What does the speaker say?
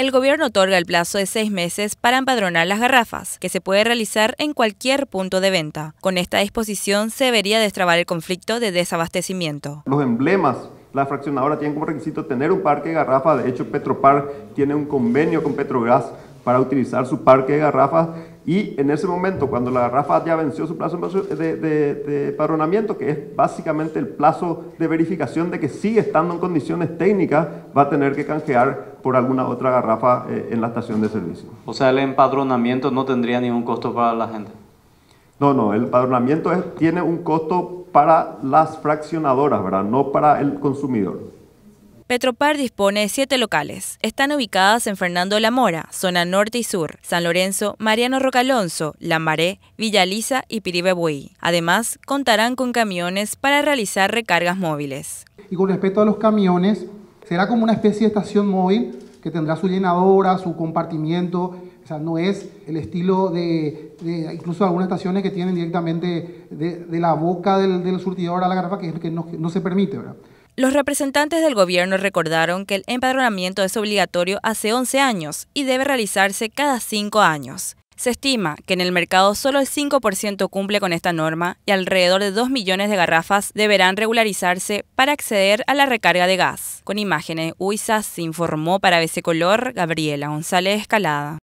El gobierno otorga el plazo de seis meses para empadronar las garrafas, que se puede realizar en cualquier punto de venta. Con esta disposición se debería destrabar el conflicto de desabastecimiento. Los emblemas la fraccionadora tiene como requisito tener un parque de garrafas. De hecho, Petropar tiene un convenio con Petrogas para utilizar su parque de garrafas y en ese momento, cuando la garrafa ya venció su plazo de, de, padronamiento, que es básicamente el plazo de verificación de que sigue estando en condiciones técnicas, va a tener que canjear por alguna otra garrafa eh, en la estación de servicio. O sea, el empadronamiento no tendría ningún costo para la gente. No, no, el empadronamiento tiene un costo para las fraccionadoras, ¿verdad? No para el consumidor. Petropar dispone de siete locales. Están ubicadas en Fernando de la Mora, zona norte y sur, San Lorenzo, Mariano Rocalonso, Lambaré, Villaliza y Piribebuy. Además, contarán con camiones para realizar recargas móviles. Y con respecto a los camiones, será como una especie de estación móvil que tendrá su llenadora, su compartimiento, o sea, no es el estilo de, incluso algunas estaciones que tienen directamente de, la boca del, surtidor a la garrafa, que es lo que no, se permite, ¿verdad? Los representantes del gobierno recordaron que el empadronamiento es obligatorio hace 11 años y debe realizarse cada 5 años. Se estima que en el mercado solo el 5% cumple con esta norma y alrededor de 2 millones de garrafas deberán regularizarse para acceder a la recarga de gas. Con imágenes, UISAS informó para BC Color Gabriela González Escalada.